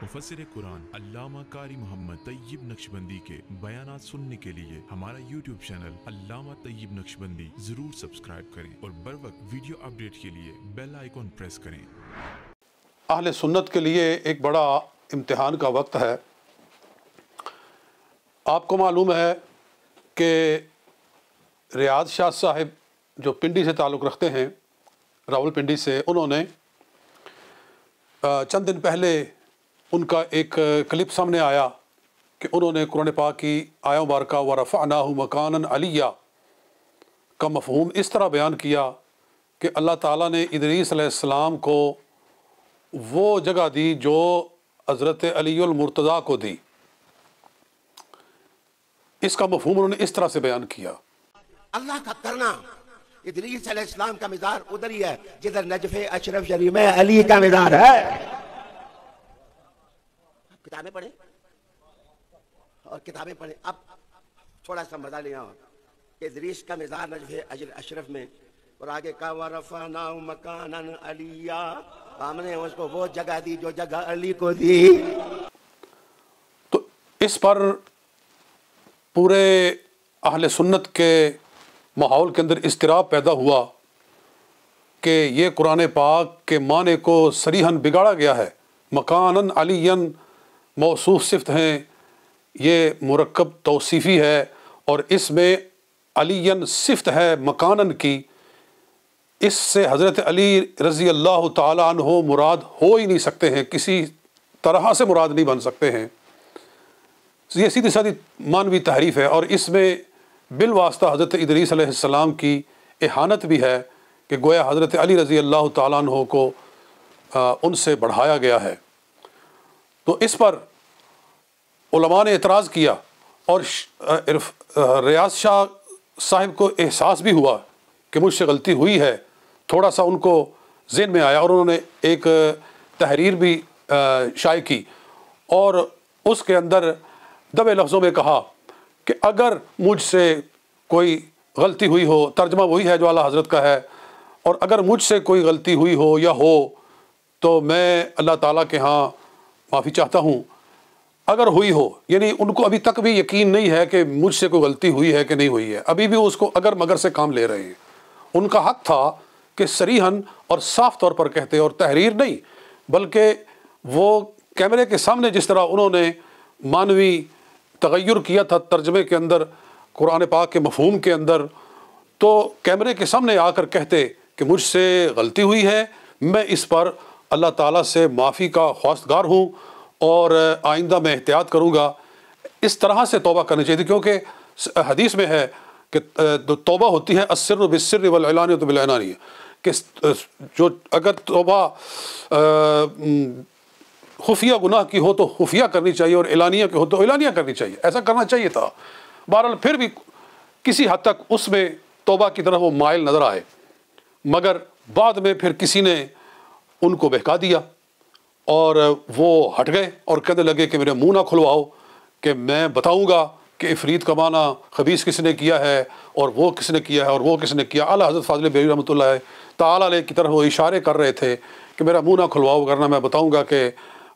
मुफसर कुरान अलामा कारी मोहम्मद तय्यब नक्शबंदी के बयान सुनने के लिए हमारा यूट्यूब चैनल अलामा तय्यब नक्शबंदी जरूर सब्सक्राइब करें और बर वक्त वीडियो अपडेट के लिए बेल आइकॉन प्रेस करें अहल सुन्नत के लिए एक बड़ा इम्तहान का वक्त है आपको मालूम है कि रियाज शाह साहब जो पिंडी से ताल्लुक़ रखते हैं रावल पिंडी से उन्होंने चंद दिन पहले उनका एक क्लिप सामने आया कि उन्होंने कुरान पाक की आया मुबारक व रफ़ा रफ़ाना मकान अलिया का मफहूम इस तरह बयान किया कि अल्लाह ताला ने इदरीसम को वो जगह दी जो हज़रत अलीमरतज़ा को दी इसका मफहूम उन्होंने इस तरह से बयान किया अल्लाह का करना इदरीसम का मिजार उधर ही है जिधर नजफ़ अशरफ शरीफ अली का मिजार है किताबें पढ़े और किताबें पढ़े अब थोड़ा सा मजा लिया आओ इदरीस का मिजाज नजफे अजर अशरफ में और आगे का वरफाना मकान अलिया हमने उसको वो जगह दी जो जगह अली को दी तो इस पर पूरे अहल सुन्नत के माहौल के अंदर इसतराब पैदा हुआ कि ये कुरान पाक के माने को सरीहन बिगाड़ा गया है मकानन अलियन मौसू सिफ्त हैं ये मरकब तोसीफ़ी है और इसमें अलीन सिफ्त है मकानन की इससे हज़रत अली रज़ी अल्लाह तहो मुराद हो ही नहीं सकते हैं किसी तरह से मुराद नहीं बन सकते हैं ये सीधी सादी मानवी तहरीफ़ है और इसमें बिलवास्ता हज़रत इदरीसम की एहानत भी है कि गोया हज़रत अली रज़ी अल्लाह तहों को उनसे बढ़ाया गया है तो इस पर उलमा ने एतराज़ किया और रियाज शाह साहब को एहसास भी हुआ कि मुझसे गलती हुई है थोड़ा सा उनको जेन में आया और उन्होंने एक तहरीर भी शाये की और उसके अंदर दबे लफ्ज़ों में कहा कि अगर मुझसे कोई गलती हुई हो तर्जमा वही है जो अला हज़रत का है और अगर मुझसे कोई गलती हुई हो या हो तो मैं अल्लाह ताला के यहाँ माफ़ी चाहता हूँ अगर हुई हो यानी उनको अभी तक भी यकीन नहीं है कि मुझसे कोई गलती हुई है कि नहीं हुई है अभी भी उसको अगर मगर से काम ले रहे हैं उनका हक था कि सरीहन और साफ तौर पर कहते और तहरीर नहीं बल्कि वो कैमरे के सामने जिस तरह उन्होंने मानवी तगैर किया था तर्जमे के अंदर कुरान पाक के मफहम के अंदर तो कैमरे के सामने आकर कहते कि मुझसे गलती हुई है मैं इस पर अल्लाह ताला से माफ़ी का हौसगार हूँ और आइंदा मैं एहतियात करूँगा इस तरह से तोबा करनी चाहिए क्योंकि हदीस में है कि तोबा होती है असर बसर वलानी तो बिलानी कि जो अगर तोबा खुफिया गुनाह की हो तो खुफिया करनी चाहिए और एलानिया की हो तो एलानिया करनी चाहिए ऐसा करना चाहिए था बहरहाल फिर भी किसी हद तक उसमें तोबा की तरफ वो मायल नज़र आए मगर बाद में फिर किसी ने उनको बहका दिया और वो हट गए और कहने लगे कि मेरे मुंह ना खुलवाओ कि मैं बताऊंगा कि इफरीत का माना खबीस किसने किया है और वो किसने किया है और वो किसने किया अला हज़रत फाजिल बेरी रमत ताल की तरफ वो इशारे कर रहे थे कि मेरा मुंह ना खुलवाओ वरना मैं बताऊँगा कि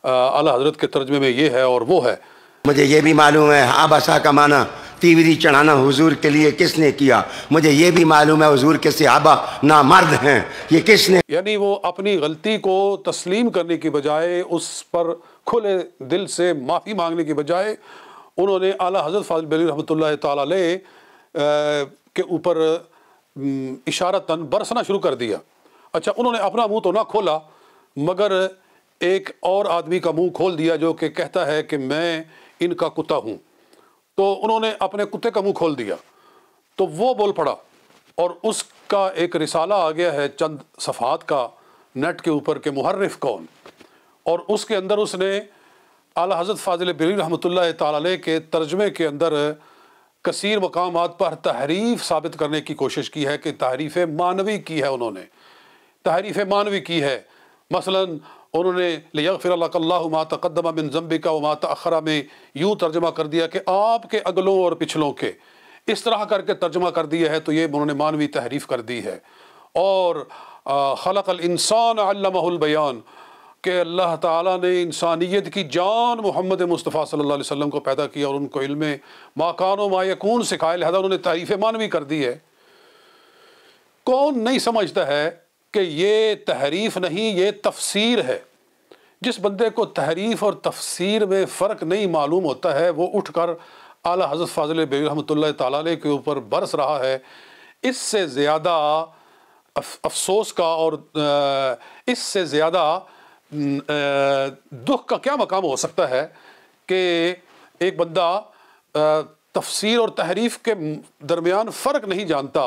अला हज़रत के तर्जमे में ये है और वो है मुझे ये भी मालूम है आबासा बसा माना तीवरी चढ़ाना हुजूर के लिए किसने किया मुझे ये भी मालूम है हुजूर के सिहाबा ना मर्द हैं ये किसने यानी वो अपनी गलती को तस्लीम करने की बजाय उस पर खुले दिल से माफ़ी मांगने की बजाय उन्होंने आला हजरत फाजिल बली रहमत तला के ऊपर तन बरसना शुरू कर दिया अच्छा उन्होंने अपना मुंह तो ना खोला मगर एक और आदमी का मुंह खोल दिया जो कि कहता है कि मैं इनका कुत्ता हूँ तो उन्होंने अपने कुत्ते का मुंह खोल दिया तो वो बोल पड़ा और उसका एक रिसाला आ गया है चंद सफ़ात का नेट के ऊपर के मुहर्रफ कौन और उसके अंदर उसने अला हज़रत फाजिल बरी रहमत ताल के तर्जमे के अंदर कसर मकाम पर तहरीफ साबित करने की कोशिश की है कि तहरीफ मानवी की है उन्होंने तहरीफ मानवी की है मसलन उन्होंने लिया फिर मातकदमा बिन जम्बी का मात अखरा में यूँ तर्जमा कर दिया कि आपके अगलों और पिछलों के इस तरह करके तर्जमा कर दिया है तो ये उन्होंने मानवी तहरीफ कर दी है और खलकल इंसान बयान के अल्लाह ताला ने इंसानियत की जान मोहम्मद मुस्तफ़ा सल्ला वसम को पैदा किया और उनको इल्म माकान मायकून सिखाया लिहाजा उन्होंने तारीफ़ मानवी कर दी है कौन नहीं समझता है कि ये तहरीफ नहीं ये तफसीर है जिस बंदे को तहरीफ और तफसीर में फ़र्क नहीं मालूम होता है वो उठ कर अली हज़रत फाजिल बेबी रहमत ताली के ऊपर बरस रहा है इससे ज़्यादा अफसोस का और इससे ज़्यादा दुख का क्या मकाम हो सकता है कि एक बंदा तफसीर और तहरीफ के दरमियान फ़र्क नहीं जानता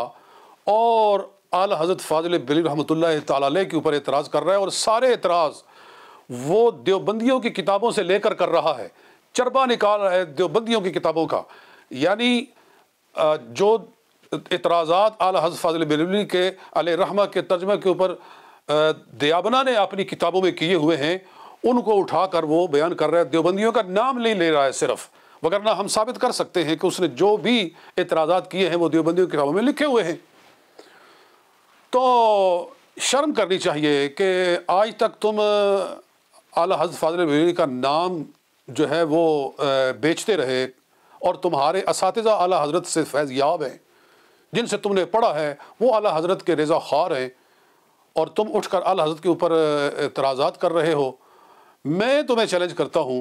और आला हज़रत फाजिल बिल रहमत ताल के ऊपर एतराज़ कर रहा है और सारे एतराज़ वो देवबंदियों की किताबों से लेकर कर रहा है चरबा निकाल रहा है देवबंदियों की किताबों का यानी जो इतराज़ात आला हज़रत फाजिल बिलवली के अल रहमा के तर्जमे के ऊपर दयाबना ने अपनी किताबों में किए हुए हैं उनको उठा कर वो बयान कर रहा है देवबंदियों का नाम नहीं ले रहा है सिर्फ़ वगरना हम साबित कर सकते हैं कि उसने जो भी एतराज़ात किए हैं वो देवबंदियों की किताबों में लिखे हुए हैं तो शर्म करनी चाहिए कि आज तक तुम आला हज फाजल का नाम जो है वो बेचते रहे और तुम्हारे इस आला हजरत से फैज़ याब हैं जिनसे तुमने पढ़ा है वो आला हजरत के रजा ख़ार हैं और तुम उठकर आला हजरत के ऊपर एतराज़ात कर रहे हो मैं तुम्हें चैलेंज करता हूँ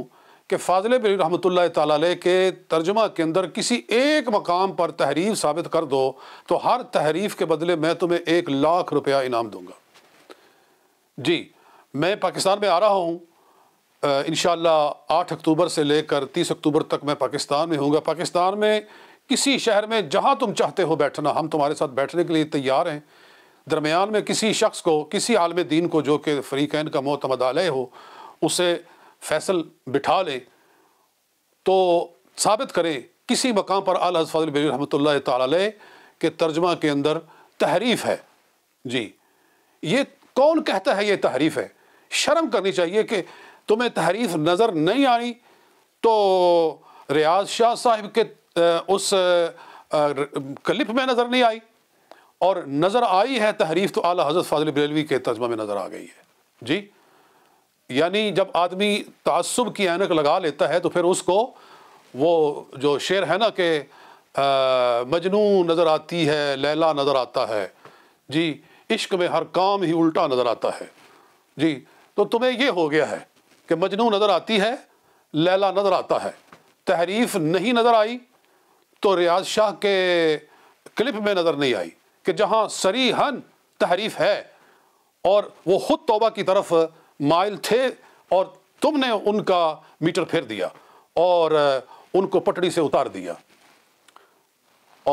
कि फाजिल बरी रहमत ताल के तर्जुमा के अंदर किसी एक मकाम पर तहरीफ साबित कर दो तो हर तहरीफ के बदले मैं तुम्हें एक लाख रुपया इनाम दूंगा जी मैं पाकिस्तान में आ रहा हूँ इन शाह आठ अक्टूबर से लेकर तीस अक्टूबर तक मैं पाकिस्तान में हूँगा पाकिस्तान में किसी शहर में जहाँ तुम चाहते हो बैठना हम तुम्हारे साथ बैठने के लिए तैयार हैं दरमियान में किसी शख्स को किसी आलम दीन को जो कि कैन का मोतमदालय हो उसे फैसल बिठा ले तो साबित करें किसी मकाम पर आल हजफल बरी रहमत ताल के तर्जमा के अंदर तहरीफ है जी ये कौन कहता है ये तहरीफ है शर्म करनी चाहिए कि तुम्हें तहरीफ नज़र नहीं आई तो रियाज शाह साहिब के उस क्लिप में नज़र नहीं आई और नज़र आई है तहरीफ तो आला हजरत फाजिल बरेलवी के तर्जमा में नज़र आ गई है जी यानी जब आदमी तसब की एनक लगा लेता है तो फिर उसको वो जो शेर है ना कि मजनू नज़र आती है लैला नज़र आता है जी इश्क में हर काम ही उल्टा नज़र आता है जी तो तुम्हें ये हो गया है कि मजनू नज़र आती है लैला नज़र आता है तहरीफ नहीं नज़र आई तो रियाज शाह के क्लिप में नज़र नहीं आई कि जहाँ सरी हन तहरीफ है और वो ख़ुद तोबा की तरफ माइल थे और तुमने उनका मीटर फेर दिया और उनको पटड़ी से उतार दिया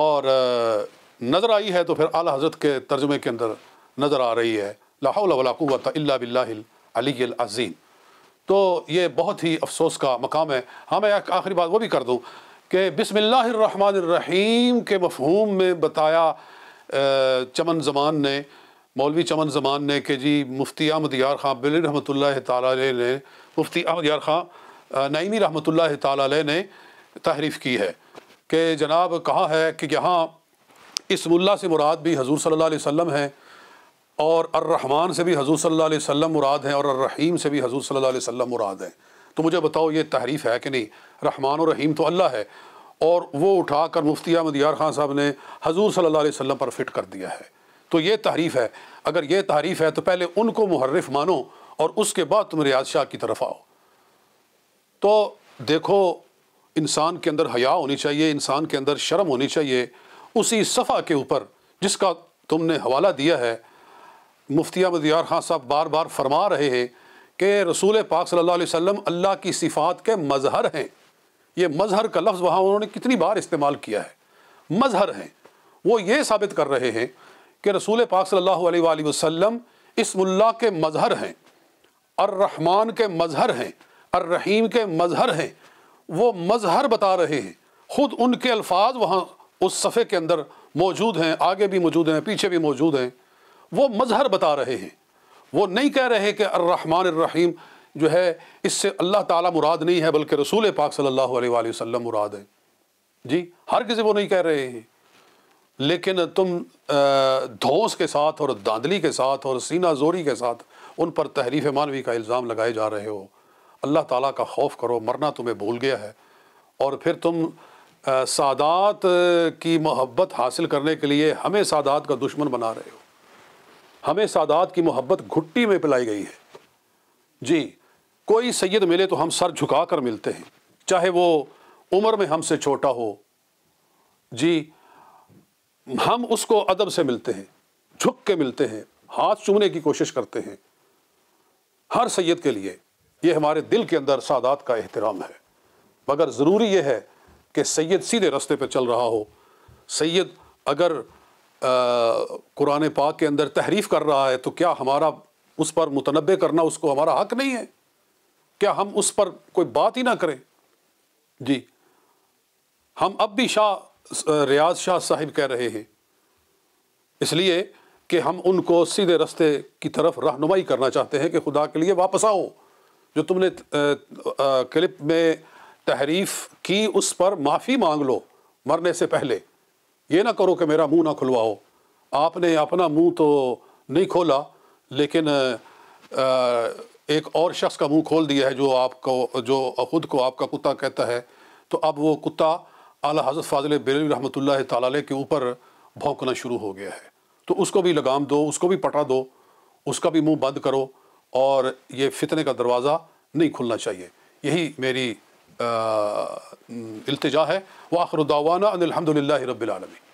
और नज़र आई है तो फिर आला हजरत के तर्जुमे के अंदर नज़र आ रही है लाहौलावत अली अज़ीम तो ये बहुत ही अफसोस का मकाम है हाँ मैं आखिरी बात वो भी कर दूँ कि बसमिल्लर रहीम के मफहूम में बताया चमन जमान ने मौलवी चमन जमान ने कि जी मुफ्ती अहमद यार खां बिल रहमत ने मुफ्ती अहमद यार खां नईमी रहमत ने तहरीफ की है कि जनाब कहा है कि यहाँ इस से मुराद भी हजूर सल्ला वसम है और अर्रहमान से भी हजूर सल्ला वसम मुराद हैं और अर्रहीम से भी हजूर सल्ला वसम मुराद हैं तो मुझे बताओ ये तहरीफ है कि नहीं रहमान और रहीम तो अल्लाह है और वो उठाकर मुफ्ती अहमद यार खान साहब ने हजूर सल्ला वसम पर फिट कर दिया है तो ये तारीफ़ है अगर ये तारीफ़ है तो पहले उनको महर्रफ मानो और उसके बाद तुम रियाज शाह की तरफ आओ तो देखो इंसान के अंदर हया होनी चाहिए इंसान के अंदर शर्म होनी चाहिए उसी सफ़ा के ऊपर जिसका तुमने हवाला दिया है मुफ्ती मदियार खां साहब बार बार फरमा रहे हैं कि रसूल पाक सल्लल्लाहु अलैहि वसल्लम अल्लाह की सिफ़ात के मज़हर हैं ये मज़हर का लफ्ज़ वहाँ उन्होंने कितनी बार इस्तेमाल किया है मज़हर हैं वो ये साबित कर रहे हैं कि रसूल पाक सल्लल्लाहु अलैहि वसल्लम इसमुल्ला के मज़हर हैं अर्रहमान के मज़हर हैं अर्रहीम के मज़हर हैं वो मज़हर बता रहे हैं ख़ुद उनके अल्फाज वहाँ उस सफ़े के अंदर मौजूद हैं आगे भी मौजूद हैं पीछे भी मौजूद हैं वो मज़हर बता रहे हैं वो नहीं कह रहे कि अर्रहमान अर्रहीम जो है इससे अल्लाह ताला मुराद नहीं है बल्कि रसूल पाक सल्लल्लाहु अलैहि वसल्लम मुराद है जी हर किसी वो नहीं कह रहे हैं लेकिन तुम धोस के साथ और दादली के साथ और सीना जोरी के साथ उन पर तहरीफ मानवी का इल्ज़ाम लगाए जा रहे हो अल्लाह ताला का खौफ करो मरना तुम्हें भूल गया है और फिर तुम आ, सादात की मोहब्बत हासिल करने के लिए हमें सादात का दुश्मन बना रहे हो हमें सादात की मोहब्बत घुट्टी में पिलाई गई है जी कोई सैयद मिले तो हम सर झुका कर मिलते हैं चाहे वो उम्र में हमसे छोटा हो जी हम उसको अदब से मिलते हैं झुक के मिलते हैं हाथ चूमने की कोशिश करते हैं हर सैयद के लिए ये हमारे दिल के अंदर सादात का एहतराम है मगर ज़रूरी यह है कि सैयद सीधे रास्ते पर चल रहा हो सैयद अगर कुरान पाक के अंदर तहरीफ कर रहा है तो क्या हमारा उस पर मुतनबे करना उसको हमारा हक नहीं है क्या हम उस पर कोई बात ही ना करें जी हम अब भी शाह रियाज शाह साहिब कह रहे हैं इसलिए कि हम उनको सीधे रास्ते की तरफ रहनुमाई करना चाहते हैं कि खुदा के लिए वापस आओ जो तुमने क्लिप में तहरीफ की उस पर माफ़ी मांग लो मरने से पहले ये ना करो कि मेरा मुंह ना खुलवाओ आपने अपना मुंह तो नहीं खोला लेकिन एक और शख्स का मुंह खोल दिया है जो आपको जो खुद को आपका कुत्ता कहता है तो अब वो कुत्ता आला हज़रत फाजिल बेलवी रहमत ला के ऊपर भौंकना शुरू हो गया है तो उसको भी लगाम दो उसको भी पटा दो उसका भी मुंह बंद करो और ये फितने का दरवाज़ा नहीं खुलना चाहिए यही मेरी इल्तजा है वाखर दावाना अनिलहमदिल्ला रबालमी